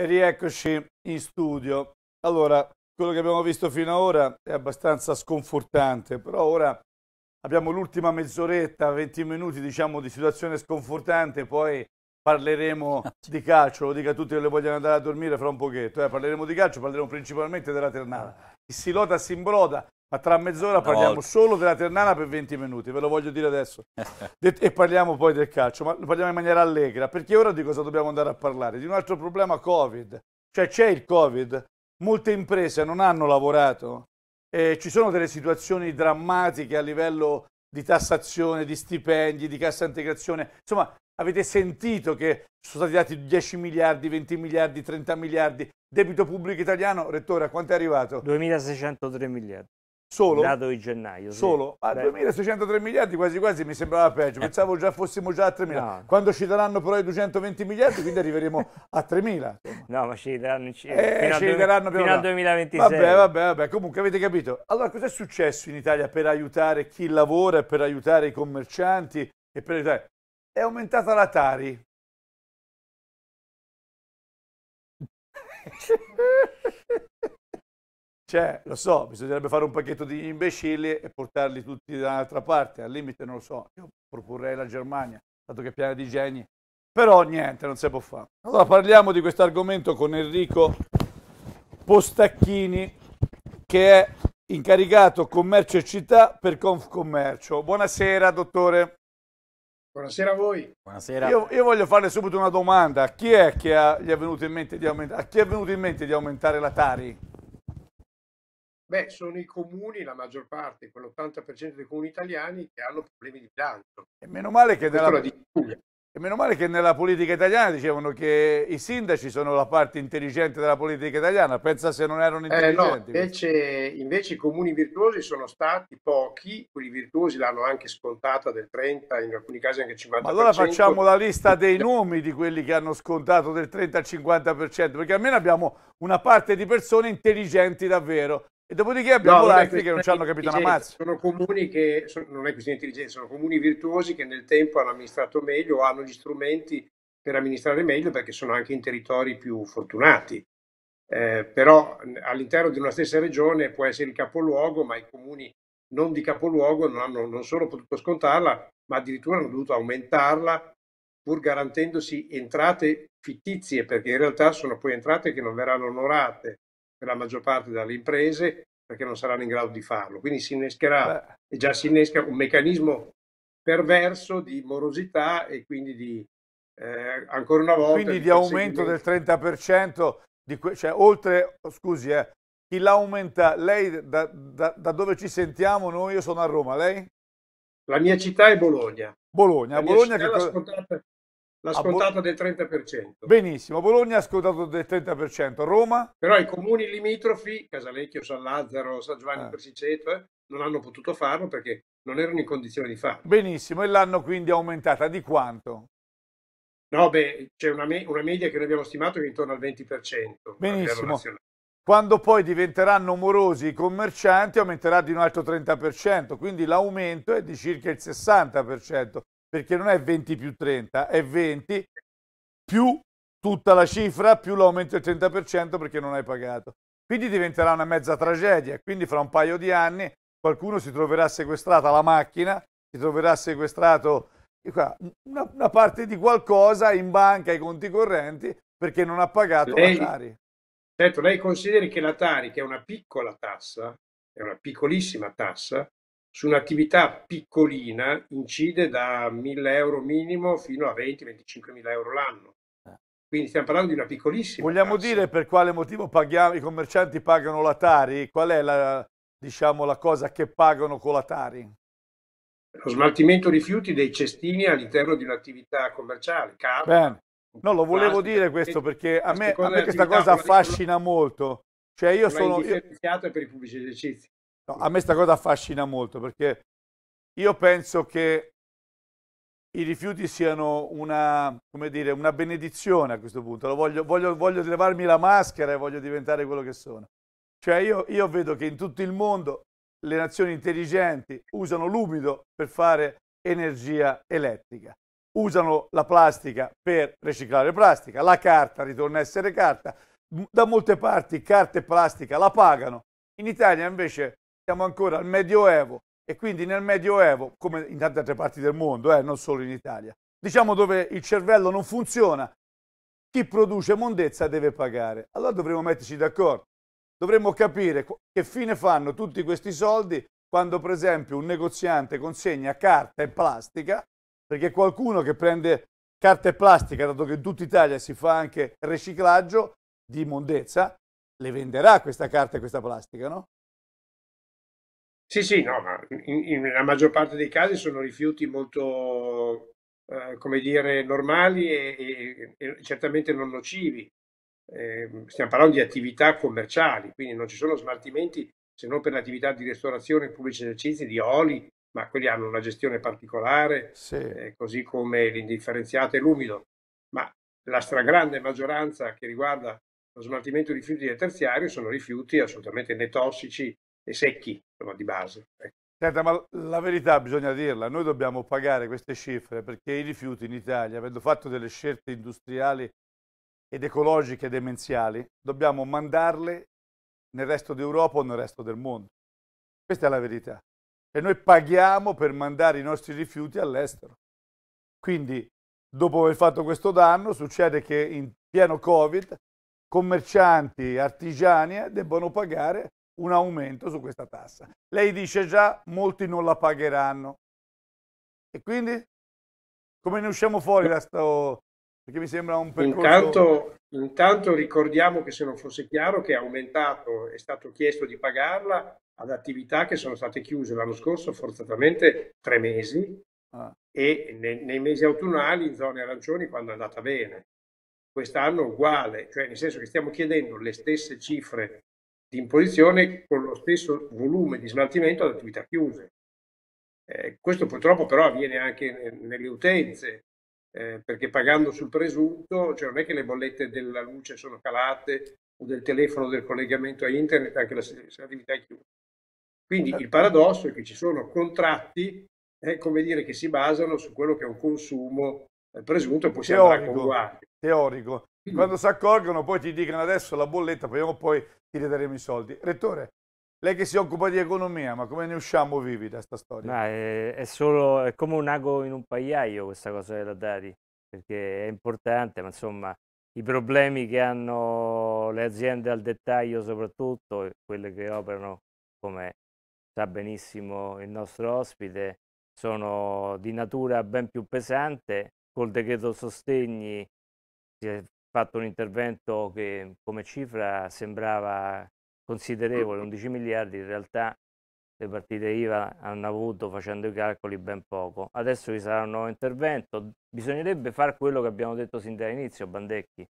E rieccoci in studio. Allora, quello che abbiamo visto fino ad ora è abbastanza sconfortante, però ora abbiamo l'ultima mezz'oretta, 20 minuti diciamo di situazione sconfortante, poi parleremo ah, di calcio, lo dico a tutti che le vogliono andare a dormire fra un pochetto, eh. parleremo di calcio, parleremo principalmente della Ternana. Il ah. Silota si imbroda, ma tra mezz'ora parliamo solo della Ternana per 20 minuti, ve lo voglio dire adesso. e parliamo poi del calcio, ma parliamo in maniera allegra, perché ora di cosa dobbiamo andare a parlare? Di un altro problema Covid. Cioè c'è il Covid, molte imprese non hanno lavorato, eh, ci sono delle situazioni drammatiche a livello di tassazione, di stipendi, di cassa integrazione. Insomma, avete sentito che sono stati dati 10 miliardi, 20 miliardi, 30 miliardi. Debito pubblico italiano, Rettore, a quanto è arrivato? 2.603 miliardi. Solo? Dato di gennaio. Sì. Solo? A ah, 2.603 miliardi quasi quasi mi sembrava peggio, eh. pensavo già fossimo già a 3.000. No. Quando ci daranno però i 220 miliardi quindi arriveremo a 3.000. No, ma ci daranno, ci, eh, fino, ci al, daranno fino al 2026. Vabbè, vabbè, vabbè, comunque avete capito. Allora cos'è successo in Italia per aiutare chi lavora, per aiutare i commercianti e per aiutare... È aumentata la Tari. Cioè, lo so, bisognerebbe fare un pacchetto di imbecilli e portarli tutti da un'altra parte, al limite non lo so, io proporrei la Germania, dato che è piena di geni, però niente, non si può fare. Allora parliamo di questo argomento con Enrico Postacchini, che è incaricato commercio e città per Confcommercio. Buonasera, dottore. Buonasera a voi. Buonasera. Io, io, voglio farle subito una domanda. A chi è che ha, gli è venuto in mente di aumentare, a chi è venuto in mente di aumentare la Tari? Beh, sono i comuni, la maggior parte, quell'80% dei comuni italiani, che hanno problemi di bilancio. E meno male che, nella... E meno male che nella politica italiana dicevano che i sindaci sono la parte intelligente della politica italiana, pensa se non erano intelligenti. Eh no, invece, invece, i comuni virtuosi sono stati pochi, quelli virtuosi l'hanno anche scontata del 30, in alcuni casi anche 50%. Ma allora facciamo la lista dei nomi di quelli che hanno scontato del 30 al 50%, perché almeno abbiamo una parte di persone intelligenti davvero. E dopodiché abbiamo no, altri che non ci hanno capito una mazza. Sono comuni che, sono, non è questione di intelligenza, sono comuni virtuosi che nel tempo hanno amministrato meglio, hanno gli strumenti per amministrare meglio perché sono anche in territori più fortunati. Eh, però all'interno di una stessa regione può essere il capoluogo, ma i comuni non di capoluogo non hanno non solo potuto scontarla, ma addirittura hanno dovuto aumentarla pur garantendosi entrate fittizie, perché in realtà sono poi entrate che non verranno onorate per la maggior parte dalle imprese perché non saranno in grado di farlo. Quindi si innescherà, e già si innesca un meccanismo perverso di morosità e quindi di, eh, ancora una volta... Quindi di aumento del 30%, di cioè oltre, oh, scusi, eh, chi l'aumenta, lei da, da, da, dove ci sentiamo noi? Io sono a Roma, lei? La mia città è Bologna. Bologna, la Bologna che... l'ha, scontata, L'ha scontata del 30%. Benissimo, Bologna ha scontato del 30%, Roma? Però i comuni limitrofi, Casalecchio, San Lazzaro, San Giovanni eh. Persiceto, eh, non hanno potuto farlo perché non erano in condizione di farlo. Benissimo, e l'hanno quindi aumentata di quanto? No, beh, c'è una, me una, media che noi abbiamo stimato che è intorno al 20%. Benissimo. Quando poi diventeranno morosi i commercianti aumenterà di un altro 30%, quindi l'aumento è di circa il 60% perché non è 20 più 30, è 20 più tutta la cifra più l'aumento del 30% perché non hai pagato. Quindi diventerà una mezza tragedia, quindi fra un paio di anni qualcuno si troverà sequestrata la macchina, si troverà sequestrato ah, una, una parte di qualcosa in banca, i conti correnti, perché non ha pagato lei, la Tari. Certo, lei consideri che la Tari, che è una piccola tassa, è una piccolissima tassa, su un'attività piccolina incide da 1000 euro minimo fino a 20-25 mila euro l'anno. Eh. Quindi stiamo parlando di una piccolissima. Vogliamo tassa. dire per quale motivo paghiamo, i commercianti pagano la Tari? Qual è la, diciamo, la cosa che pagano con la Tari? Lo smaltimento rifiuti dei cestini all'interno di un'attività commerciale, carta. No, lo volevo plastica, dire questo perché a me, a me questa cosa affascina molto. Cioè io sono... Io... per i pubblici esercizi. No, a me questa cosa affascina molto perché io penso che i rifiuti siano una, dire, una benedizione a questo punto. Voglio, voglio, voglio, levarmi la maschera e voglio diventare quello che sono. Cioè io, io vedo che in tutto il mondo le nazioni intelligenti usano l'umido per fare energia elettrica, usano la plastica per riciclare plastica, la carta ritorna a essere carta, da molte parti carta e plastica la pagano, in Italia invece siamo ancora al Medioevo e quindi nel Medioevo, come in tante altre parti del mondo, eh, non solo in Italia, diciamo dove il cervello non funziona, chi produce mondezza deve pagare. Allora dovremmo metterci d'accordo, dovremmo capire che fine fanno tutti questi soldi quando per esempio un negoziante consegna carta e plastica, perché qualcuno che prende carta e plastica, dato che in tutta Italia si fa anche riciclaggio di mondezza, le venderà questa carta e questa plastica, no? Sì, sì, no, ma in- in- nella maggior parte dei casi sono rifiuti molto, eh, come dire, normali e, e- e certamente non nocivi. Eh, stiamo parlando di attività commerciali, quindi non ci sono smaltimenti se non per l'attività di ristorazione, pubblici esercizi, di oli, ma quelli hanno una gestione particolare, Sì, eh, così come l'indifferenziato e l'umido. Ma la stragrande maggioranza che riguarda lo smaltimento di rifiuti del terziario sono rifiuti assolutamente né tossici e secchi insomma, di base. Ecco. Senta, ma la verità bisogna dirla, noi dobbiamo pagare queste cifre perché i rifiuti in Italia, avendo fatto delle scelte industriali ed ecologiche demenziali, dobbiamo mandarle nel resto d'Europa o nel resto del mondo. Questa è la verità. E noi paghiamo per mandare i nostri rifiuti all'estero. Quindi, dopo aver fatto questo danno, succede che in pieno Covid commercianti, artigiani eh, debbono pagare un aumento su questa tassa. Lei dice già molti non la pagheranno. E quindi come ne usciamo fuori da sto... perché mi sembra un percorso... Intanto, intanto ricordiamo che se non fosse chiaro che è aumentato, è stato chiesto di pagarla ad attività che sono state chiuse l'anno scorso forzatamente tre mesi ah. e nei, nei mesi autunnali in zone arancioni quando è andata bene. Quest'anno uguale, cioè nel senso che stiamo chiedendo le stesse cifre di imposizione con lo stesso volume di smaltimento ad attività chiuse. Eh, questo purtroppo però avviene anche nelle utenze, eh, perché pagando sul presunto, cioè non è che le bollette della luce sono calate o del telefono del collegamento a internet, anche la, attività è chiusa. Quindi il paradosso è che ci sono contratti eh, come dire, che si basano su quello che è un consumo eh, presunto e poi si teorico, andrà con guardia. Teorico. Quando si accorgono poi ti dicono adesso la bolletta, prima o poi ti ridaremo i soldi. Rettore, lei che si occupa di economia, ma come ne usciamo vivi da questa storia? No, è, è, solo, è come un ago in un pagliaio questa cosa della Dari, perché è importante, ma insomma i problemi che hanno le aziende al dettaglio soprattutto, quelle che operano come sa benissimo il nostro ospite, sono di natura ben più pesante, col decreto sostegni si è fatto un intervento che come cifra sembrava considerevole, 11 miliardi, in realtà le partite IVA hanno avuto, facendo i calcoli, ben poco. Adesso vi sarà un nuovo intervento, bisognerebbe fare quello che abbiamo detto sin dall'inizio, Bandecchi,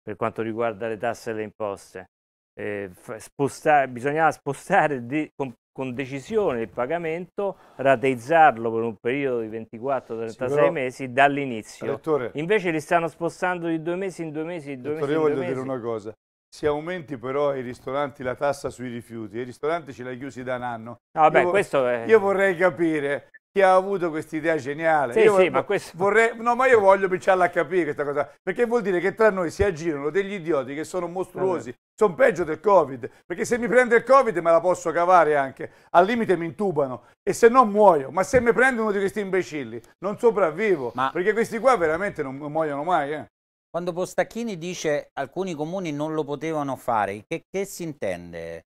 per quanto riguarda le tasse e le imposte, eh, spostare, bisognava spostare di, con, con, decisione il pagamento, rateizzarlo per un periodo di 24-36 sì, mesi dall'inizio. Rettore, Invece li stanno spostando di due mesi in due mesi. In due rettore, mesi io voglio dire mesi. una cosa. Se aumenti però ai ristoranti la tassa sui rifiuti, i ristoranti ce l'hai chiusi da un anno. No, vabbè, io, questo è... io vorrei capire chi ha avuto questa idea geniale. Sì, io sì, ma questo... vorrei, no, ma io voglio cominciarla a capire questa cosa, perché vuol dire che tra noi si aggirano degli idioti che sono mostruosi, allora. sono peggio del Covid, perché se mi prende il Covid me la posso cavare anche, al limite mi intubano e se no muoio, ma se mi prende uno di questi imbecilli non sopravvivo, ma... perché questi qua veramente non muoiono mai. Eh. Quando Postacchini dice alcuni comuni non lo potevano fare, che, che si intende?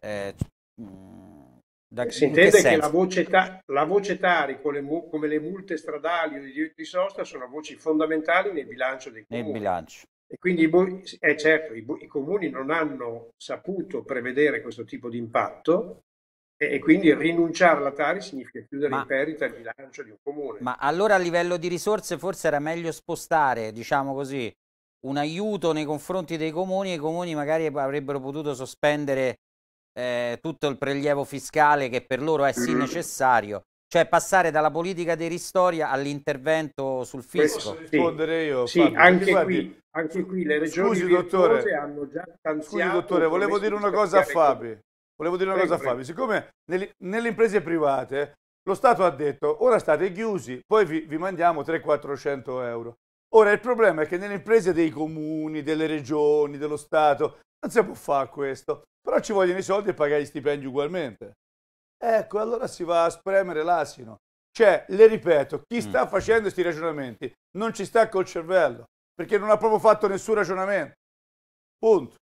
Eh, mh da, si intende che, che la, voce ta- la voce, Tari, come le, mu- come le multe stradali o i diritti di sosta, sono voci fondamentali nel bilancio dei comuni. Nel bilancio. E quindi bo- eh, certo, i, bo- i, comuni non hanno saputo prevedere questo tipo di impatto e, e quindi rinunciare alla Tari significa chiudere ma, in perita il bilancio di un comune. Ma allora a livello di risorse forse era meglio spostare, diciamo così, un aiuto nei confronti dei comuni e i comuni magari avrebbero potuto sospendere eh, tutto il prelievo fiscale che per loro è sì mm. necessario, cioè passare dalla politica dei ristori all'intervento sul fisco. Posso rispondere io? Sì, Fabio, anche, guardi, qui, anche, qui, le regioni scusi, dottore, hanno già stanziato... Scusi dottore, volevo dire una cosa a Fabi. Volevo dire una cosa a Fabi. Siccome nelle, nelle, imprese private lo Stato ha detto ora state chiusi, poi vi, vi mandiamo 300-400 euro. Ora il problema è che nelle imprese dei comuni, delle regioni, dello Stato non si può fare questo, però ci vogliono i soldi e pagare gli stipendi ugualmente. Ecco, allora si va a spremere l'asino. Cioè, le ripeto, chi mm. sta facendo questi ragionamenti non ci sta col cervello, perché non ha proprio fatto nessun ragionamento. Punto.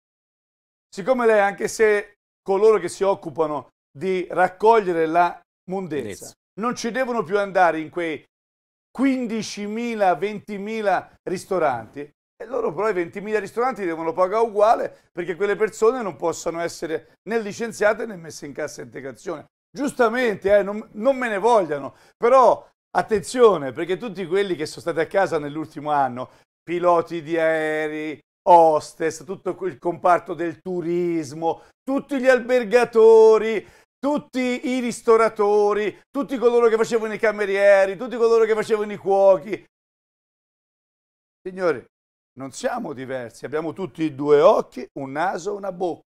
Siccome lei, anche se coloro che si occupano di raccogliere la mondezza non ci devono più andare in quei 15.000, 20.000 ristoranti. E loro però i 20.000 ristoranti devono pagare uguale perché quelle persone non possono essere né licenziate né messe in cassa integrazione. Giustamente, eh, non, non me ne vogliano, però attenzione perché tutti quelli che sono stati a casa nell'ultimo anno, piloti di aerei, hostess, tutto il comparto del turismo, tutti gli albergatori, tutti i ristoratori, tutti coloro che facevano i camerieri, tutti coloro che facevano i cuochi. Signori, non siamo diversi, abbiamo tutti due occhi, un naso, una bocca.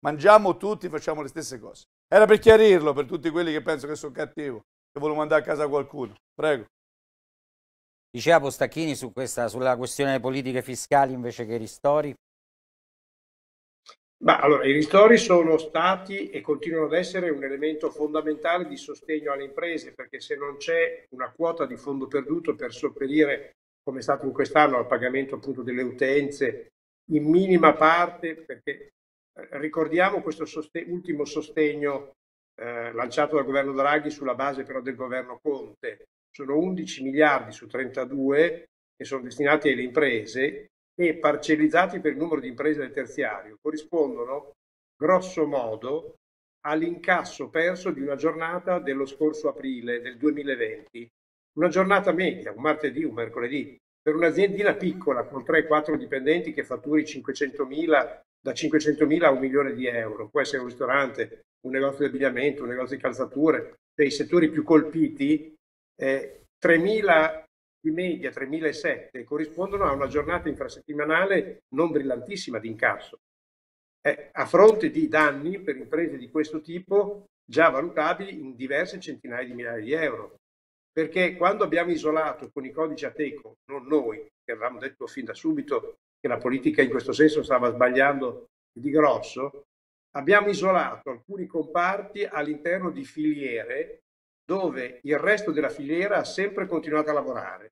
Mangiamo tutti, facciamo le stesse cose. Era per chiarirlo per tutti quelli che pensano che sono cattivo, che vogliono mandare a casa qualcuno. Prego. Diceva Postacchini su questa, sulla questione delle politiche fiscali invece che ristori, ma allora, i ristori sono stati e continuano ad essere un elemento fondamentale di sostegno alle imprese, perché se non c'è una quota di fondo perduto per sopperire, come è stato in quest'anno, al pagamento appunto delle utenze in minima parte, perché eh, ricordiamo questo soste- ultimo sostegno eh, lanciato dal governo Draghi sulla base però del governo Conte, sono 11 miliardi su 32 che sono destinati alle imprese e parcellizzati per il numero di imprese del terziario, corrispondono grosso modo all'incasso perso di una giornata dello scorso aprile del 2020. Una giornata media, un martedì, un mercoledì, per un'aziendina piccola con 3-4 dipendenti che fatturi 500.000 da 500.000 a un milione di euro, può essere un ristorante, un negozio di abbigliamento, un negozio di calzature, per i settori più colpiti, eh, 3.000 di media 3.007 corrispondono a una giornata infrasettimanale non brillantissima di incasso. Eh, a fronte di danni per imprese di questo tipo già valutabili in diverse centinaia di migliaia di euro. Perché quando abbiamo isolato con i codici Ateco, non noi, che avevamo detto fin da subito che la politica in questo senso stava sbagliando di grosso, abbiamo isolato alcuni comparti all'interno di filiere dove il resto della filiera ha sempre continuato a lavorare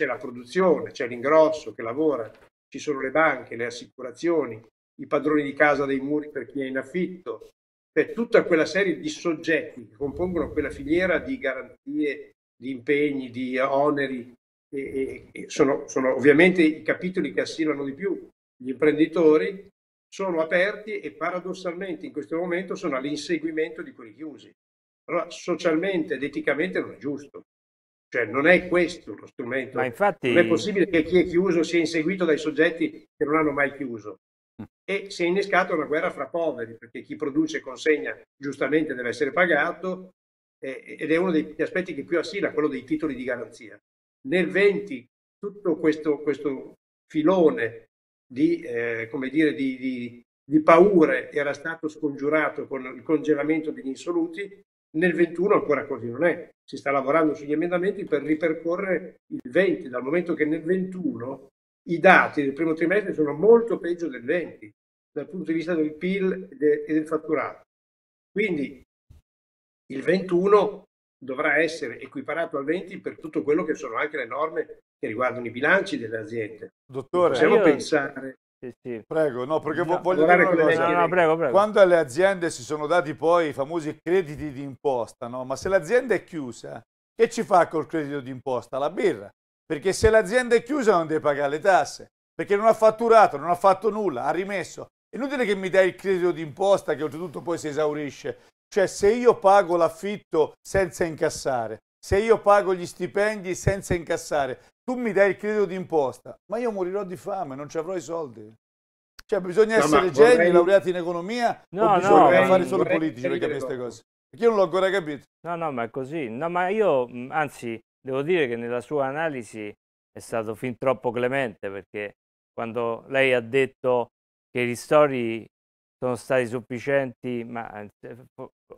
c'è la produzione, c'è l'ingrosso che lavora, ci sono le banche, le assicurazioni, i padroni di casa dei muri per chi è in affitto, cioè tutta quella serie di soggetti che compongono quella filiera di garanzie, di impegni, di oneri, e, e sono, sono ovviamente i capitoli che assilano di più gli imprenditori, sono aperti e paradossalmente in questo momento sono all'inseguimento di quelli chiusi. Allora socialmente ed eticamente non è giusto. Cioè, non è questo lo strumento. Ma infatti... Non è possibile che chi è chiuso sia inseguito dai soggetti che non hanno mai chiuso. Mm. E si è innescata una guerra fra poveri, perché chi produce e consegna giustamente deve essere pagato, eh, ed è uno degli aspetti che più assila, quello dei titoli di garanzia. Nel 20 tutto questo, questo filone di, eh, come dire, di, di, di paure era stato scongiurato con il congelamento degli insoluti, nel 21 ancora così non è, si sta lavorando sugli emendamenti per ripercorrere il 20, dal momento che nel 21 i dati del primo trimestre sono molto peggio del 20 dal punto di vista del PIL e del fatturato. Quindi il 21 dovrà essere equiparato al 20 per tutto quello che sono anche le norme che riguardano i bilanci delle aziende. Dottore, possiamo io... pensare sì, Prego, no, perché no, voglio dire una cosa. No, no, prego, prego. Quando alle aziende si sono dati poi i famosi crediti di imposta, no? ma se l'azienda è chiusa, che ci fa col credito di imposta? La birra. Perché se l'azienda è chiusa non deve pagare le tasse, perché non ha fatturato, non ha fatto nulla, ha rimesso. È inutile che mi dai il credito di imposta che oltretutto poi si esaurisce. Cioè se io pago l'affitto senza incassare, se io pago gli stipendi senza incassare, tu mi dai il credito d'imposta, ma io morirò di fame, non ci avrò i soldi. Cioè, bisogna no, essere geni, laureati in economia, no, o bisogna no, vorrei, fare solo politici per capire queste cose. Perché io non l'ho ancora capito. No, no, ma è così. No, ma io, anzi, devo dire che nella sua analisi è stato fin troppo clemente, perché quando lei ha detto che i ristori sono stati sufficienti, ma eh,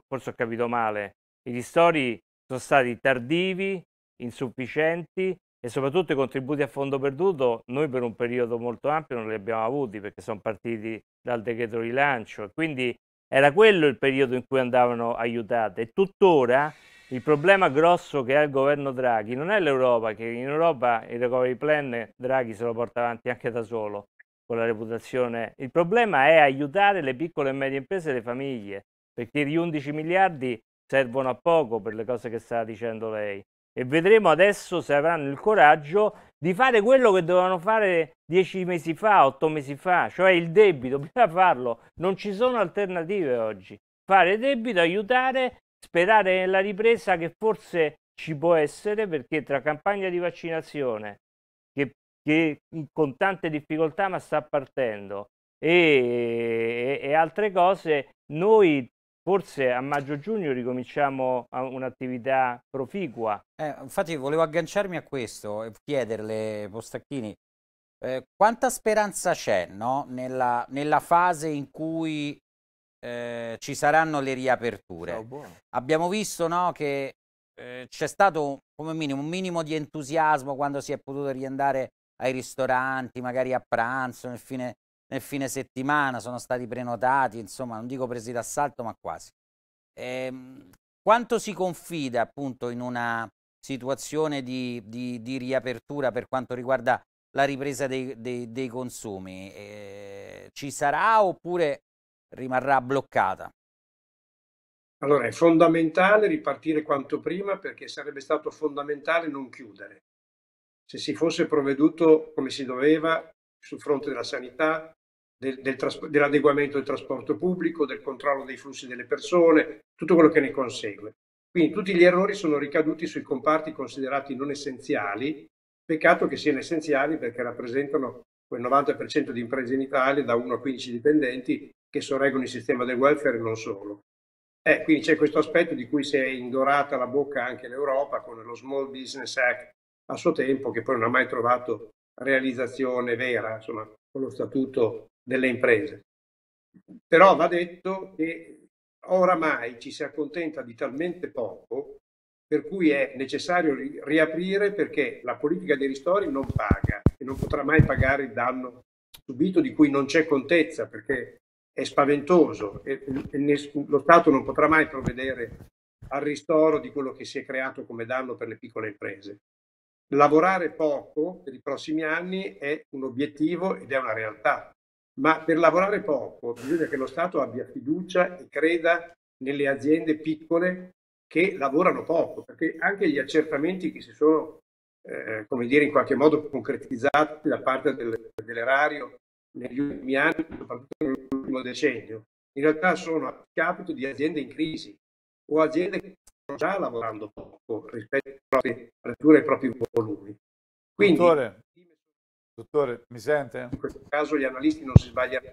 forse ho capito male, i ristori sono stati tardivi, insufficienti e soprattutto i contributi a fondo perduto noi per un periodo molto ampio non li abbiamo avuti perché sono partiti dal decreto rilancio quindi era quello il periodo in cui andavano aiutate tuttora il problema grosso che ha il governo Draghi non è l'Europa che in Europa il recovery plan Draghi se lo porta avanti anche da solo con la reputazione il problema è aiutare le piccole e medie imprese e le famiglie perché gli 11 miliardi servono a poco per le cose che sta dicendo lei e vedremo adesso se avranno il coraggio di fare quello che dovevano fare dieci mesi fa, otto mesi fa, cioè il debito, bisogna farlo, non ci sono alternative oggi. Fare debito, aiutare, sperare nella ripresa che forse ci può essere perché tra campagna di vaccinazione che, che con tante difficoltà ma sta partendo e, e, e altre cose noi Forse a maggio-giugno ricominciamo un'attività proficua. Eh, infatti volevo agganciarmi a questo e chiederle, Postacchini, eh, quanta speranza c'è no? nella, nella, fase in cui eh, ci saranno le riaperture? Abbiamo visto no, che eh, c'è stato come minimo un minimo di entusiasmo quando si è potuto riandare ai ristoranti, magari a pranzo, nel fine nel fine settimana, sono stati prenotati, insomma non dico presi d'assalto ma quasi. Eh, quanto si confida appunto in una situazione di, di, di riapertura per quanto riguarda la ripresa dei, dei, dei consumi? Eh, ci sarà oppure rimarrà bloccata? Allora è fondamentale ripartire quanto prima perché sarebbe stato fondamentale non chiudere. Se si fosse provveduto come si doveva sul fronte della sanità, del, del dell'adeguamento del trasporto pubblico, del controllo dei flussi delle persone, tutto quello che ne consegue. Quindi tutti gli errori sono ricaduti sui comparti considerati non essenziali, peccato che siano essenziali perché rappresentano quel 90% di imprese in Italia da 1 a 15 dipendenti che sorreggono il sistema del welfare e non solo. Eh, quindi c'è questo aspetto di cui si è indorata la bocca anche l'Europa con lo Small Business Act a suo tempo, che poi non ha mai trovato realizzazione vera, insomma, con lo statuto delle imprese. Però va detto che oramai ci si accontenta di talmente poco per cui è necessario riaprire perché la politica dei ristori non paga e non potrà mai pagare il danno subito di cui non c'è contezza perché è spaventoso e, lo Stato non potrà mai provvedere al ristoro di quello che si è creato come danno per le piccole imprese. Lavorare poco per i prossimi anni è un obiettivo ed è una realtà, ma per lavorare poco bisogna che lo Stato abbia fiducia e creda nelle aziende piccole che lavorano poco, perché anche gli accertamenti che si sono, eh, come dire, in qualche modo concretizzati da parte del, dell'erario negli ultimi anni, soprattutto nell'ultimo decennio, in realtà sono a capito di aziende in crisi o aziende che già lavorando poco rispetto alle proprie aperture, ai propri volumi. Quindi, dottore, dottore, mi sente? In questo caso gli analisti non si sbagliano.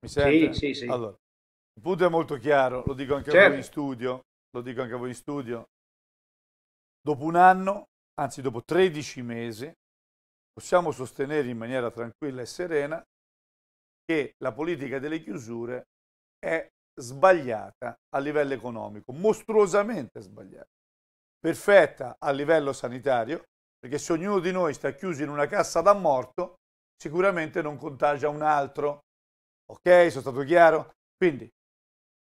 Mi sente? Sì, sì, sì. Allora, il punto è molto chiaro, lo dico anche certo. a voi in certo. studio, lo dico anche a voi in studio. Dopo un anno, anzi dopo 13 mesi, possiamo sostenere in maniera tranquilla e serena che la politica delle chiusure è sbagliata a livello economico, mostruosamente sbagliata, perfetta a livello sanitario, perché se ognuno di noi sta chiuso in una cassa da morto, sicuramente non contagia un altro. Ok, sono stato chiaro? Quindi,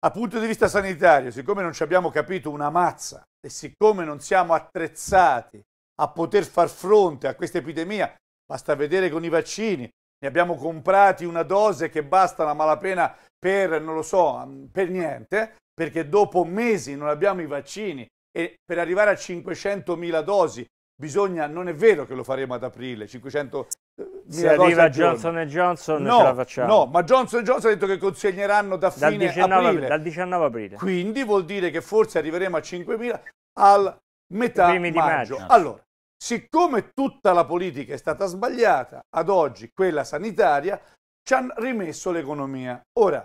a punto di vista sanitario, siccome non ci abbiamo capito una mazza e siccome non siamo attrezzati a poter far fronte a questa epidemia, basta vedere con i vaccini, ne abbiamo comprati una dose che basta la malapena per, non lo so, mm, per niente, perché dopo mesi non abbiamo i vaccini e per arrivare a 500.000 dosi bisogna, non è vero che lo faremo ad aprile, 500 eh, se arriva Johnson Johnson no, ce la facciamo no, ma Johnson Johnson ha detto che consegneranno da dal fine 19, aprile. dal 19 aprile quindi vuol dire che forse arriveremo a 5.000 al metà maggio. maggio. allora, siccome tutta la politica è stata sbagliata ad oggi, quella sanitaria ci hanno rimesso l'economia ora,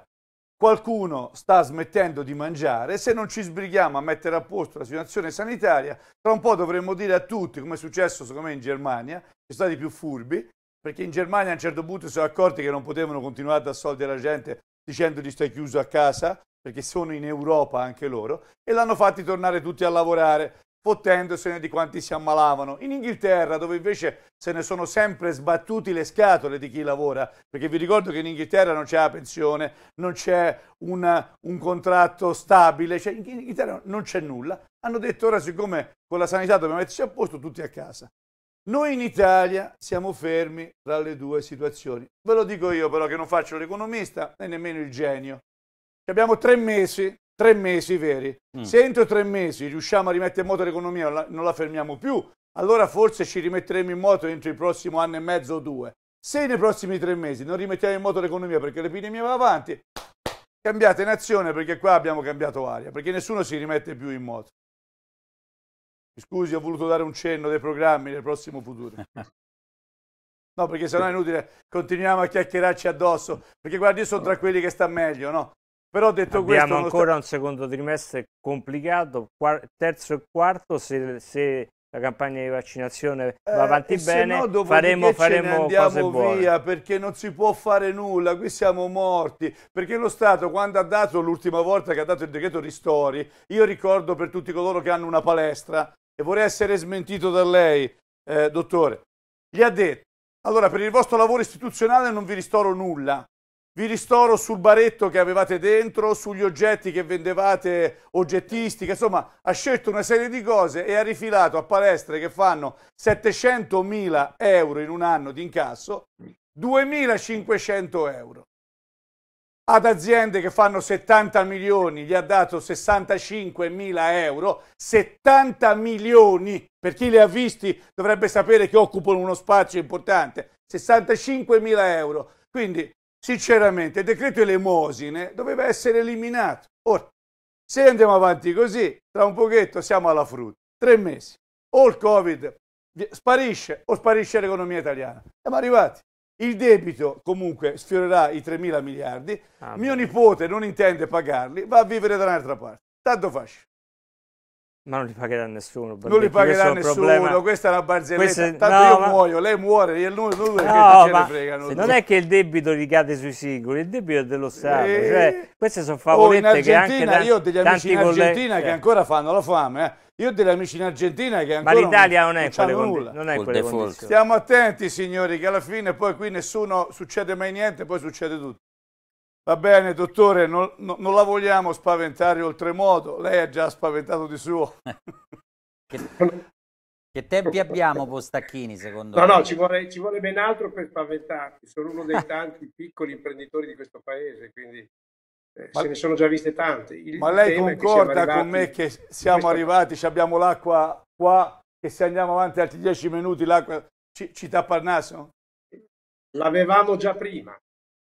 qualcuno sta smettendo di mangiare, se non ci sbrighiamo a mettere a posto la situazione sanitaria, tra un po' dovremmo dire a tutti, come è successo secondo me in Germania, ci sono stati più furbi, perché in Germania a un certo punto si sono accorti che non potevano continuare a dare soldi alla gente dicendogli stai chiuso a casa, perché sono in Europa anche loro, e l'hanno fatti tornare tutti a lavorare fottendosene di quanti si ammalavano. In Inghilterra, dove invece se ne sono sempre sbattuti le scatole di chi lavora, perché vi ricordo che in Inghilterra non c'è la pensione, non c'è una, un contratto stabile, cioè in Inghilterra non c'è nulla. Hanno detto ora siccome con la sanità dobbiamo metterci a posto, tutti a casa. Noi in Italia siamo fermi tra le due situazioni. Ve lo dico io però che non faccio l'economista e nemmeno il genio. Abbiamo tre mesi tre mesi veri. Mm. Se entro tre mesi riusciamo a rimettere in moto l'economia, non la fermiamo più, allora forse ci rimetteremo in moto entro il prossimo anno e mezzo o due. Se nei prossimi tre mesi non rimettiamo in moto l'economia perché l'epidemia va avanti, cambiate nazione perché qua abbiamo cambiato aria, perché nessuno si rimette più in moto. Mi scusi, ho voluto dare un cenno dei programmi nel prossimo futuro. No, perché sennò è inutile, continuiamo a chiacchierarci addosso. Perché guardi, io sono tra quelli che sta meglio, no? Però detto Abbiamo questo... Abbiamo ancora un secondo trimestre complicato, terzo e quarto se, se la campagna di vaccinazione va eh, avanti eh, bene, no, faremo, faremo cose buone. via perché non si può fare nulla, qui siamo morti, perché lo Stato quando ha dato l'ultima volta che ha dato il decreto ristori, io ricordo per tutti coloro che hanno una palestra e vorrei essere smentito da lei, eh, dottore, gli ha detto, allora per il vostro lavoro istituzionale non vi ristoro nulla, vi ristoro sul baretto che avevate dentro, sugli oggetti che vendevate, oggettistica, insomma ha scelto una serie di cose e ha rifilato a palestre che fanno 700.000 euro in un anno di incasso, 2.500 euro. Ad aziende che fanno 70 milioni gli ha dato 65.000 euro, 70 milioni, per chi li ha visti dovrebbe sapere che occupano uno spazio importante, 65.000 euro. Quindi sinceramente il decreto elemosine doveva essere eliminato. Ora, se andiamo avanti così, tra un pochetto siamo alla frutta. Tre mesi. O il Covid sparisce o sparisce l'economia italiana. Siamo arrivati. Il debito comunque sfiorerà i 3 mila miliardi. Ah, Mio nipote non intende pagarli, va a vivere da un'altra parte. Tanto facile. Ma non li pagherà nessuno. Non li pagherà nessuno, problema... questa è una barzelletta. Queste... Tanto no, io ma... muoio, lei muore, io lui, lui perché no, ce ne Non è che il debito ricade sui singoli, il debito è dello Stato. E... Eh, cioè, queste sono oh, favolette oh, che anche tanti, Io ho degli amici in Argentina che cioè. ancora fanno la fame, eh. Io ho degli amici in Argentina che ancora Ma l'Italia non, non, è quelle, condi- non è quelle condizioni. Stiamo attenti, signori, che alla fine poi qui nessuno succede mai niente, poi succede tutto. Va bene, dottore, non, no, non la vogliamo spaventare oltremodo, lei ha già spaventato di suo. che, che, tempi abbiamo, Postacchini, secondo me? No, no, ci, ci, vuole ben altro per spaventarti, sono uno dei tanti piccoli imprenditori di questo paese, quindi eh, ma, se ne sono già viste tante. Il ma lei concorda con me che siamo arrivati, abbiamo l'acqua qua, che se andiamo avanti altri dieci minuti l'acqua ci, ci tappa il naso? L'avevamo già prima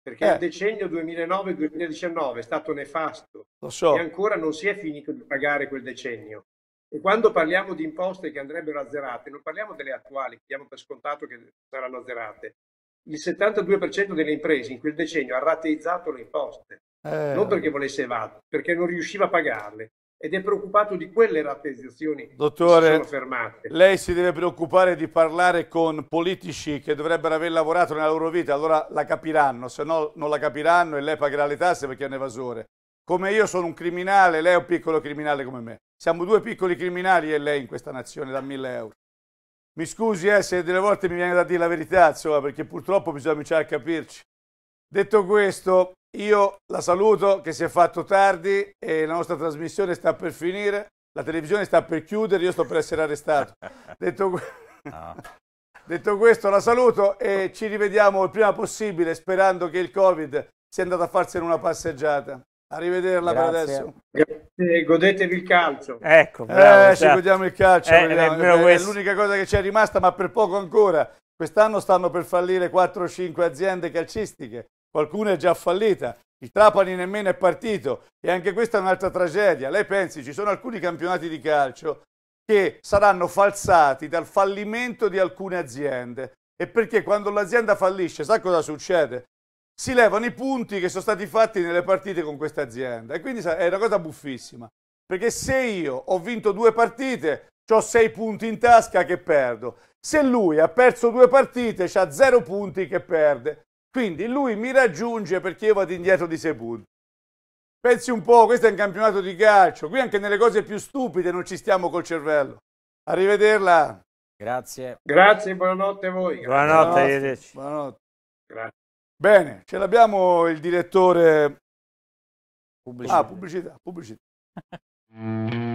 perché eh. il decennio 2009-2019 è stato nefasto so. e ancora non si è finito di pagare quel decennio. E quando parliamo di imposte che andrebbero azzerate, non parliamo delle attuali, che diamo per scontato che saranno azzerate. Il 72% delle imprese in quel decennio ha rateizzato le imposte, eh. non perché volesse evadere, perché non riusciva a pagarle ed è preoccupato di quelle rateizzazioni che sono fermate. Lei si deve preoccupare di parlare con politici che dovrebbero aver lavorato nella loro vita, allora la capiranno, se no non la capiranno e lei pagherà le tasse perché è un evasore. Come io sono un criminale, lei è un piccolo criminale come me. Siamo due piccoli criminali e lei in questa nazione da mille euro. Mi scusi eh, se delle volte mi viene da dire la verità, insomma, perché purtroppo bisogna cominciare a capirci. Detto questo, io la saluto che si è fatto tardi e la nostra trasmissione sta per finire, la televisione sta per chiudere, io sto per essere arrestato. Detto, que... Ah. Detto questo la saluto e ci rivediamo il prima possibile sperando che il Covid sia andato a farsene una passeggiata. Arrivederla per adesso. Eh, godetevi il calcio. Ecco, eh, bravo, eh, ci esatto. godiamo il calcio. Eh, vediamo, è l'unica cosa che ci è rimasta, ma per poco ancora. Quest'anno stanno per fallire 4-5 aziende calcistiche qualcuno è già fallita, il Trapani nemmeno è partito e anche questa è un'altra tragedia. Lei pensi, ci sono alcuni campionati di calcio che saranno falsati dal fallimento di alcune aziende e perché quando l'azienda fallisce, sa cosa succede? Si levano i punti che sono stati fatti nelle partite con questa azienda e quindi è una cosa buffissima. Perché se io ho vinto due partite, ho sei punti in tasca che perdo. Se lui ha perso due partite, ha zero punti che perde. Quindi lui mi raggiunge perché io vado indietro di 6 punti. Pensi un po', questo è un campionato di calcio, qui anche nelle cose più stupide non ci stiamo col cervello. Arrivederla. Grazie. Grazie, buonanotte a voi. Buonanotte, buonanotte. arrivederci. Buonanotte. Grazie. Bene, ce l'abbiamo il direttore. Pubblicità. Ah, pubblicità, pubblicità.